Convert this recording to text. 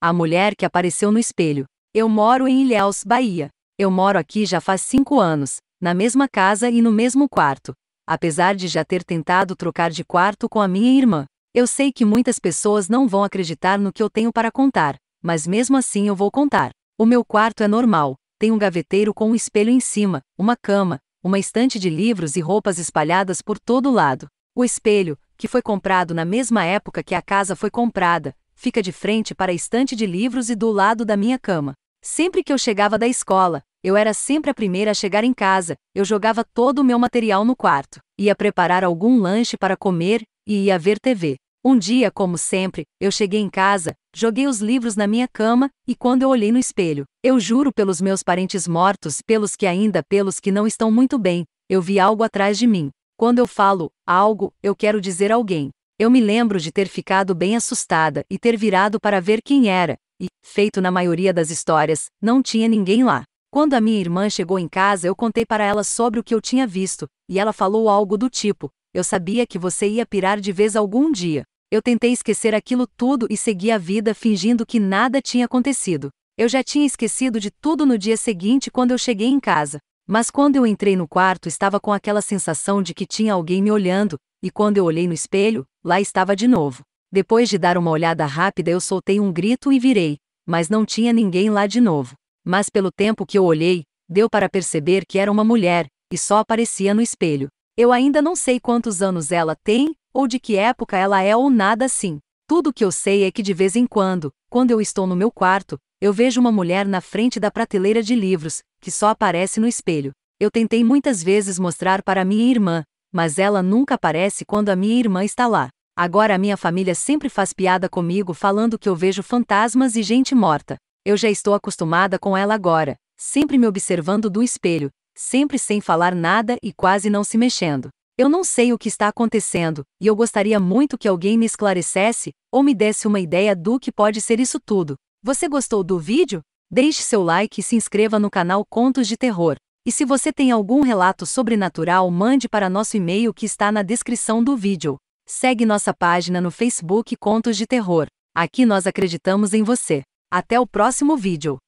A mulher que apareceu no espelho. Eu moro em Ilhéus, Bahia. Eu moro aqui já faz cinco anos, na mesma casa e no mesmo quarto. Apesar de já ter tentado trocar de quarto com a minha irmã, eu sei que muitas pessoas não vão acreditar no que eu tenho para contar, mas mesmo assim eu vou contar. O meu quarto é normal, tem um gaveteiro com um espelho em cima, uma cama, uma estante de livros e roupas espalhadas por todo lado. O espelho, que foi comprado na mesma época que a casa foi comprada, fica de frente para a estante de livros e do lado da minha cama. Sempre que eu chegava da escola, eu era sempre a primeira a chegar em casa, eu jogava todo o meu material no quarto, ia preparar algum lanche para comer e ia ver TV. Um dia, como sempre, eu cheguei em casa, joguei os livros na minha cama e quando eu olhei no espelho, eu juro pelos meus parentes mortos, pelos que ainda, pelos que não estão muito bem, eu vi algo atrás de mim. Quando eu falo algo, eu quero dizer alguém. Eu me lembro de ter ficado bem assustada e ter virado para ver quem era, e, feito na maioria das histórias, não tinha ninguém lá. Quando a minha irmã chegou em casa, eu contei para ela sobre o que eu tinha visto, e ela falou algo do tipo: Eu sabia que você ia pirar de vez algum dia. Eu tentei esquecer aquilo tudo e segui a vida fingindo que nada tinha acontecido. Eu já tinha esquecido de tudo no dia seguinte quando eu cheguei em casa. Mas quando eu entrei no quarto, estava com aquela sensação de que tinha alguém me olhando, e quando eu olhei no espelho, lá estava de novo. Depois de dar uma olhada rápida, eu soltei um grito e virei, mas não tinha ninguém lá de novo. Mas pelo tempo que eu olhei, deu para perceber que era uma mulher, e só aparecia no espelho. Eu ainda não sei quantos anos ela tem, ou de que época ela é ou nada assim. Tudo que eu sei é que de vez em quando, quando eu estou no meu quarto, eu vejo uma mulher na frente da prateleira de livros, que só aparece no espelho. Eu tentei muitas vezes mostrar para minha irmã, mas ela nunca aparece quando a minha irmã está lá. Agora a minha família sempre faz piada comigo falando que eu vejo fantasmas e gente morta. Eu já estou acostumada com ela agora, sempre me observando do espelho, sempre sem falar nada e quase não se mexendo. Eu não sei o que está acontecendo, e eu gostaria muito que alguém me esclarecesse ou me desse uma ideia do que pode ser isso tudo. Você gostou do vídeo? Deixe seu like e se inscreva no canal Contos de Terror. E se você tem algum relato sobrenatural, mande para nosso e-mail que está na descrição do vídeo. Segue nossa página no Facebook Contos de Terror. Aqui nós acreditamos em você. Até o próximo vídeo.